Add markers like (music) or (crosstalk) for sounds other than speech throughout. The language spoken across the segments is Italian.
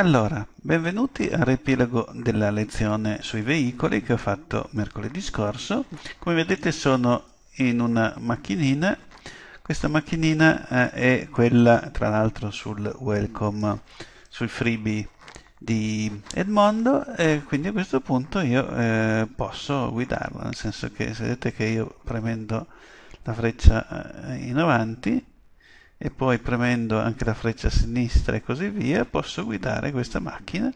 Allora, benvenuti al riepilogo della lezione sui veicoli che ho fatto mercoledì scorso. Come vedete sono in una macchinina, questa macchinina eh, è quella tra l'altro sul welcome, sul freebie di Edmondo e quindi a questo punto io eh, posso guidarla, nel senso che vedete che io premendo la freccia eh, in avanti e poi premendo anche la freccia sinistra e così via posso guidare questa macchina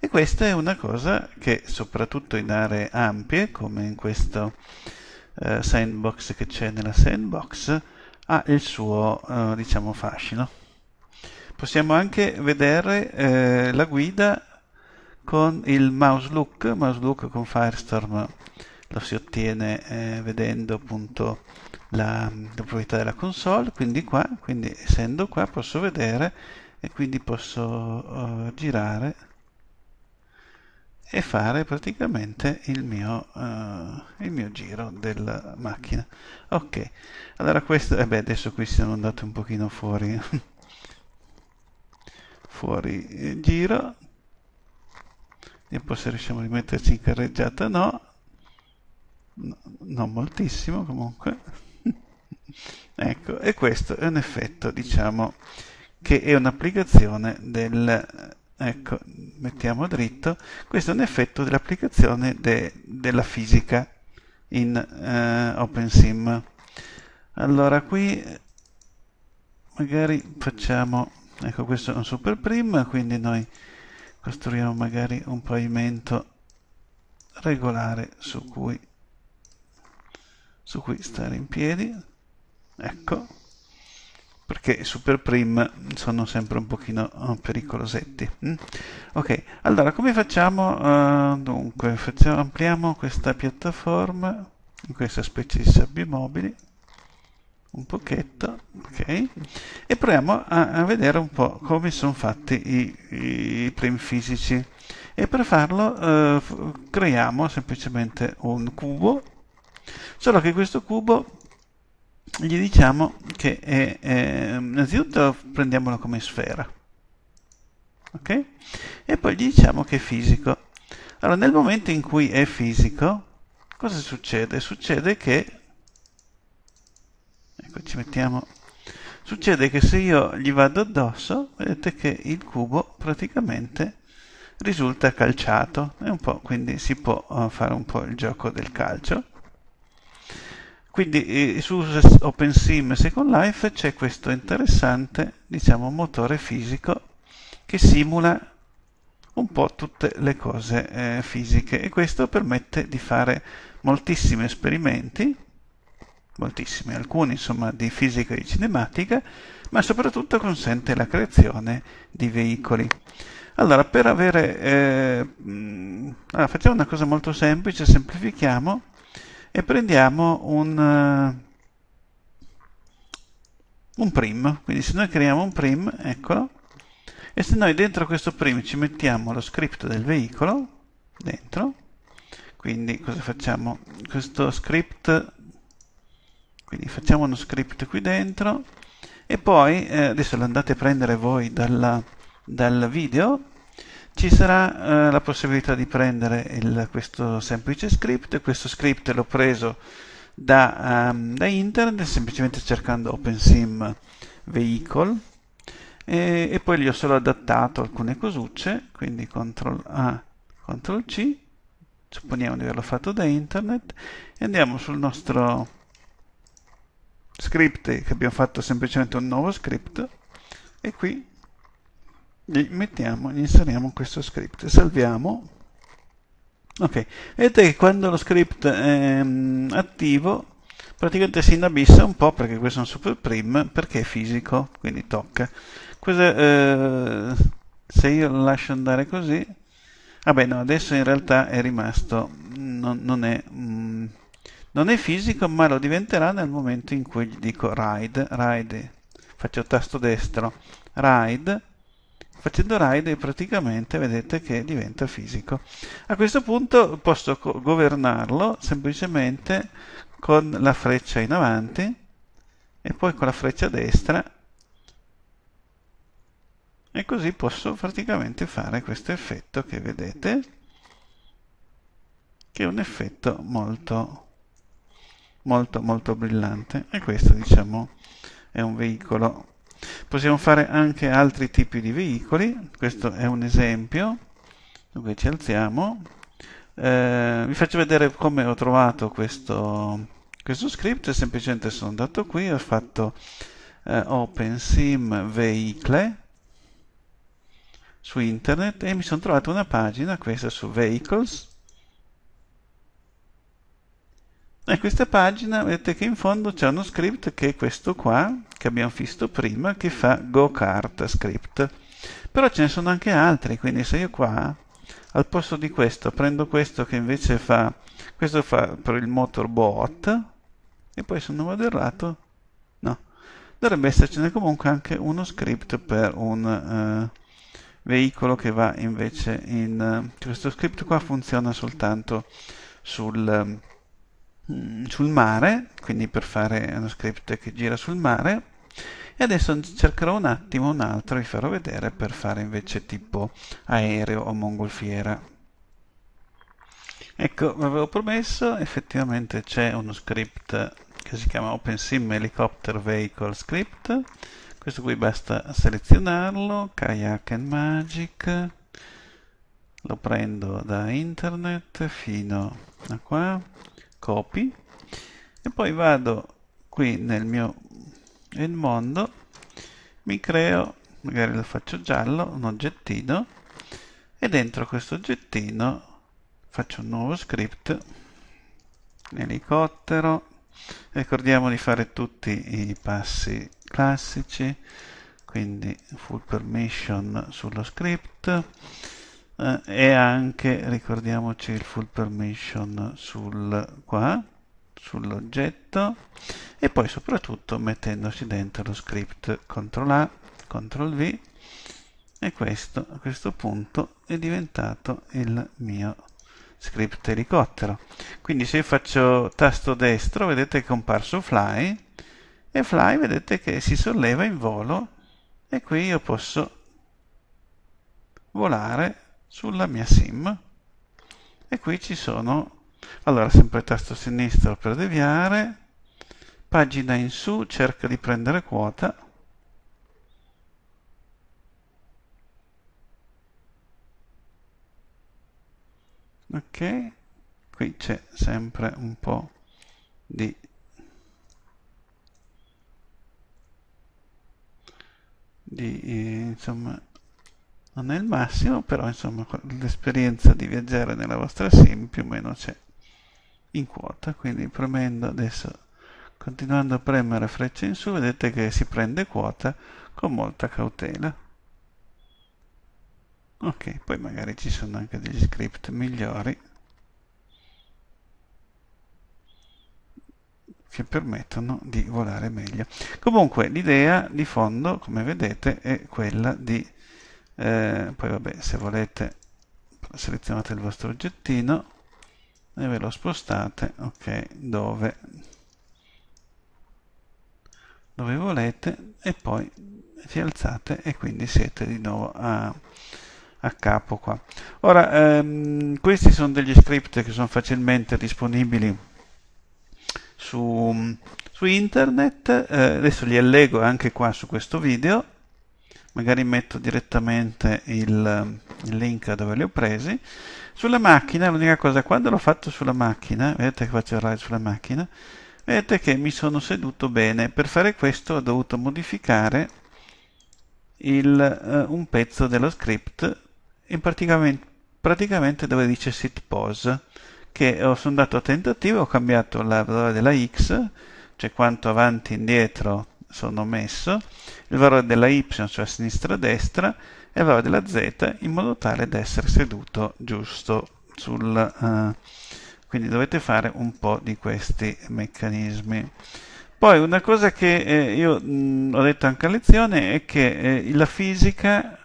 e questa è una cosa che soprattutto in aree ampie come in questo eh, sandbox che c'è nella sandbox ha il suo eh, diciamo fascino possiamo anche vedere eh, la guida con il mouse look mouse look con Firestorm lo si ottiene eh, vedendo appunto la, la proprietà della console, quindi qua, quindi essendo qua posso vedere e quindi posso uh, girare e fare praticamente il mio, uh, il mio, giro della macchina. Ok, allora questo, e eh beh adesso qui siamo andati un pochino fuori, (laughs) fuori giro, vediamo se riusciamo a rimetterci in carreggiata, no, no non moltissimo comunque. Ecco, e questo è un effetto, diciamo, che è un'applicazione del... Ecco, mettiamo dritto, questo è un effetto dell'applicazione de, della fisica in eh, OpenSim. Allora, qui magari facciamo... Ecco, questo è un super prim, quindi noi costruiamo magari un pavimento regolare su cui, su cui stare in piedi ecco, perché i super prim sono sempre un pochino eh, pericolosetti. Mm? Ok, allora come facciamo? Uh, dunque, facciamo, ampliamo questa piattaforma, in questa specie di sabbie mobili, un pochetto, ok, e proviamo a, a vedere un po' come sono fatti i, i prim fisici. E per farlo uh, creiamo semplicemente un cubo, solo che questo cubo gli diciamo che è, eh, è, ehm, innanzitutto prendiamolo come sfera ok? e poi gli diciamo che è fisico allora nel momento in cui è fisico cosa succede? succede che ecco ci mettiamo succede che se io gli vado addosso vedete che il cubo praticamente risulta calciato e un po' quindi si può eh, fare un po' il gioco del calcio quindi eh, su OpenSim Second Life c'è questo interessante diciamo, motore fisico che simula un po' tutte le cose eh, fisiche e questo permette di fare moltissimi esperimenti, moltissimi, alcuni insomma di fisica e cinematica, ma soprattutto consente la creazione di veicoli. Allora, per avere... Eh, mm, allora, facciamo una cosa molto semplice, semplifichiamo e prendiamo un, eh, un prim. Quindi se noi creiamo un prim, eccolo, e se noi dentro questo prim ci mettiamo lo script del veicolo, dentro, quindi cosa facciamo? Questo script, quindi facciamo uno script qui dentro, e poi, eh, adesso lo andate a prendere voi dalla, dal video, ci sarà eh, la possibilità di prendere il, questo semplice script, questo script l'ho preso da, um, da internet semplicemente cercando OpenSim vehicle e, e, poi gli ho solo adattato alcune cosucce, quindi CTRL A, CTRL C, supponiamo di averlo fatto da internet e andiamo sul nostro script che abbiamo fatto semplicemente un nuovo script e qui gli mettiamo, gli inseriamo questo script, salviamo, ok, vedete che quando lo script è mm, attivo praticamente si inabissa un po' perché questo è un super prim, perché è fisico, quindi tocca. Questo, eh, se io lo lascio andare così, vabbè ah no, adesso in realtà è rimasto, non, non è... Mm, non è fisico ma lo diventerà nel momento in cui gli dico ride, ride faccio tasto destro, ride Facendo ride praticamente vedete che diventa fisico. A questo punto posso governarlo semplicemente con la freccia in avanti e poi con la freccia destra e così posso praticamente fare questo effetto che vedete che è un effetto molto molto molto brillante e questo diciamo è un veicolo Possiamo fare anche altri tipi di veicoli, questo è un esempio, dunque ci alziamo, eh, vi faccio vedere come ho trovato questo, questo script, semplicemente sono andato qui, ho fatto eh, sim Vehicle, su internet e mi sono trovato una pagina, questa su Vehicles, E questa pagina vedete che in fondo c'è uno script che è questo qua, che abbiamo visto prima, che fa go kart script. Però ce ne sono anche altri, quindi se io qua al posto di questo prendo questo che invece fa, questo fa per il motorbot, e poi se non vado errato, no, dovrebbe essercene comunque anche uno script per un uh, veicolo che va invece in... Uh, questo script qua funziona soltanto sul... Um, Mm, sul mare, quindi per fare uno script che gira sul mare. E adesso cercherò un attimo un altro, vi farò vedere per fare invece tipo aereo o mongolfiera. Ecco, vi avevo promesso, effettivamente c'è uno script che si chiama OpenSim Helicopter Vehicle Script. Questo qui basta selezionarlo, Kayak and Magic, lo prendo da internet fino a qua copy e poi vado qui nel mio mondo mi creo magari lo faccio giallo un oggettino e dentro questo oggettino faccio un nuovo script elicottero ricordiamo di fare tutti i passi classici quindi full permission sullo script eh, e anche ricordiamoci il full permission sul qua sull'oggetto e poi soprattutto mettendosi dentro lo script CTRL A, CTRL V e questo a questo punto è diventato il mio script elicottero. Quindi se faccio tasto destro vedete che è comparso fly e fly vedete che si solleva in volo e qui io posso volare sulla mia sim e qui ci sono allora sempre tasto sinistro per deviare pagina in su cerca di prendere quota ok qui c'è sempre un po' di di eh, insomma non è il massimo, però insomma l'esperienza di viaggiare nella vostra sim più o meno c'è in quota, quindi premendo adesso, continuando a premere freccia in su, vedete che si prende quota con molta cautela. Ok, poi magari ci sono anche degli script migliori che permettono di volare meglio. Comunque l'idea di fondo, come vedete, è quella di eh, poi vabbè se volete selezionate il vostro oggettino e ve lo spostate ok dove dove volete e poi si alzate e quindi siete di nuovo a, a capo qua ora ehm, questi sono degli script che sono facilmente disponibili su, su internet eh, adesso li allego anche qua su questo video magari metto direttamente il, il link dove li ho presi sulla macchina l'unica cosa quando l'ho fatto sulla macchina vedete che faccio il ride sulla macchina vedete che mi sono seduto bene per fare questo ho dovuto modificare il, uh, un pezzo dello script praticamente, praticamente dove dice sit pause che ho, sono andato a tentativo ho cambiato la valore della x cioè quanto avanti e indietro sono messo, il valore della y, cioè sinistra destra, e il valore della z in modo tale da essere seduto giusto sul... Eh, quindi dovete fare un po' di questi meccanismi. Poi una cosa che eh, io mh, mm, ho detto anche a lezione è che eh, la fisica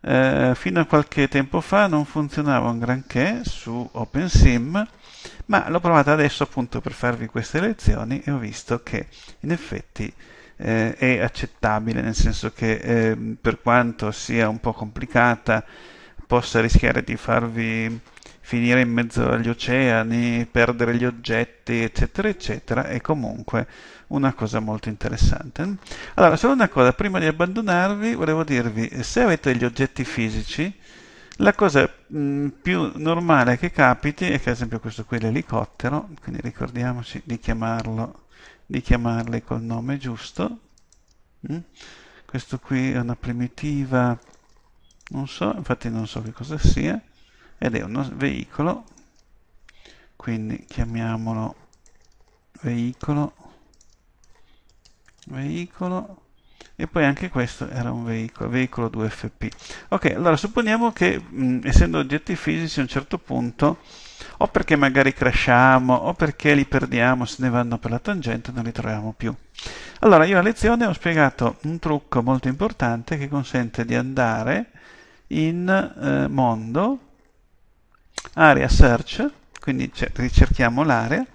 eh, fino a qualche tempo fa non funzionava un granché su OpenSim, ma l'ho provata adesso appunto per farvi queste lezioni e ho visto che in effetti eh, è accettabile, nel senso che eh, per quanto sia un po' complicata, possa rischiare di farvi finire in mezzo agli oceani, perdere gli oggetti, eccetera, eccetera, è comunque una cosa molto interessante. Allora, solo una cosa, prima di abbandonarvi, volevo dirvi, se avete gli oggetti fisici, la cosa mh, mm, più normale che capiti è che ad esempio questo qui è l'elicottero, quindi ricordiamoci di chiamarlo di chiamarle col nome giusto. Mm? Questo qui è una primitiva, non so, infatti non so che cosa sia, ed è un veicolo, quindi chiamiamolo veicolo, veicolo, e poi anche questo era un veicolo, veicolo 2FP. Ok, allora supponiamo che mh, mm, essendo oggetti fisici a un certo punto, o perché magari crashiamo, o perché li perdiamo, se ne vanno per la tangente non li troviamo più. Allora io a lezione ho spiegato un trucco molto importante che consente di andare in eh, mondo, area search, quindi cioè, ricerchiamo l'area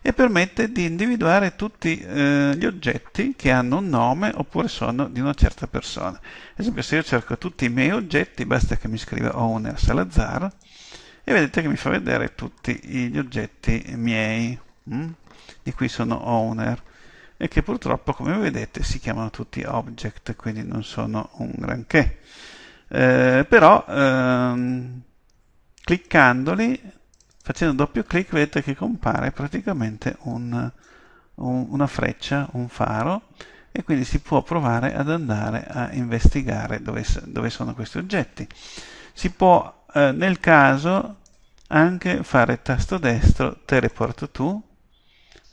e permette di individuare tutti eh, gli oggetti che hanno un nome oppure sono di una certa persona. Ad esempio se io cerco tutti i miei oggetti, basta che mi scriva Owner Salazar e vedete che mi fa vedere tutti gli oggetti miei, mh? Mm, di cui sono Owner e che purtroppo come vedete si chiamano tutti Object, quindi non sono un granché. Eh, però ehm, cliccandoli facendo doppio clic vedete che compare praticamente un, un, una freccia, un faro e quindi si può provare ad andare a investigare dove, dove sono questi oggetti. Si può eh, nel caso anche fare tasto destro teleport to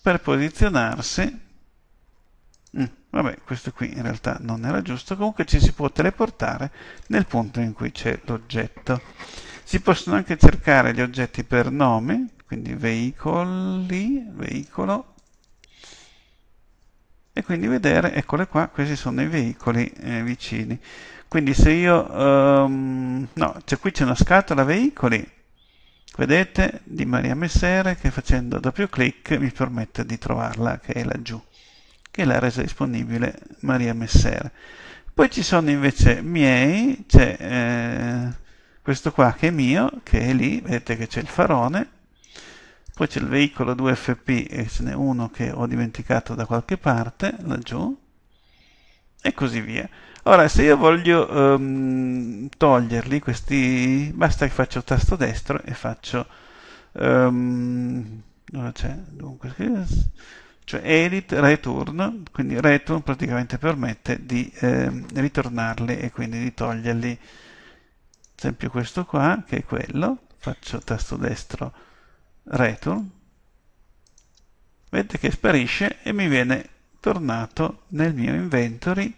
per posizionarsi mm, vabbè questo qui in realtà non era giusto comunque ci si può teleportare nel punto in cui c'è l'oggetto si possono anche cercare gli oggetti per nome, quindi veicoli, veicolo, e quindi vedere, eccole qua, questi sono i veicoli eh, vicini. Quindi se io, um, no, cioè qui c'è una scatola veicoli, vedete, di Maria Messere, che facendo doppio clic mi permette di trovarla, che è laggiù, che l'ha resa disponibile Maria Messere. Poi ci sono invece miei, c'è... Eh, questo qua che è mio, che è lì, vedete che c'è il farone, poi c'è il veicolo 2FP e ce n'è uno che ho dimenticato da qualche parte, laggiù, e così via. Ora, se io voglio um, toglierli, questi, basta che faccio il tasto destro e faccio... Um, dove c'è? Dunque, cioè edit return, quindi return praticamente permette di eh, ritornarli e quindi di toglierli esempio questo qua, che è quello, faccio tasto destro return, vedete che sparisce e mi viene tornato nel mio inventory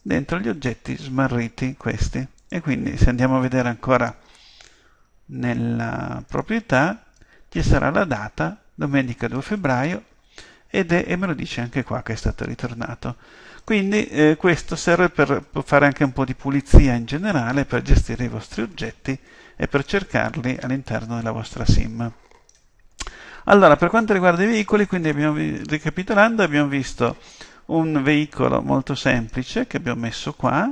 dentro gli oggetti smarriti questi. E quindi se andiamo a vedere ancora nella proprietà, ci sarà la data, domenica 2 febbraio ed è, e me lo dice anche qua che è stato ritornato. Quindi eh, questo serve per fare anche un po' di pulizia in generale, per gestire i vostri oggetti e per cercarli all'interno della vostra sim. Allora, per quanto riguarda i veicoli, quindi abbiamo, ricapitolando, abbiamo visto un veicolo molto semplice che abbiamo messo qua,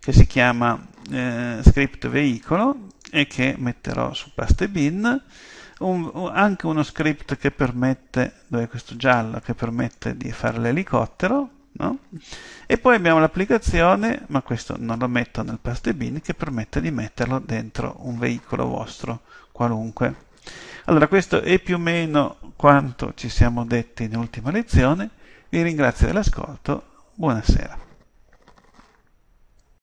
che si chiama eh, script veicolo e che metterò su paste bin un, anche uno script che permette, dove questo giallo, che permette di fare l'elicottero, no? E poi abbiamo l'applicazione, ma questo non lo metto nel paste bin, che permette di metterlo dentro un veicolo vostro qualunque. Allora, questo è più o meno quanto ci siamo detti in ultima lezione. Vi ringrazio dell'ascolto, buonasera.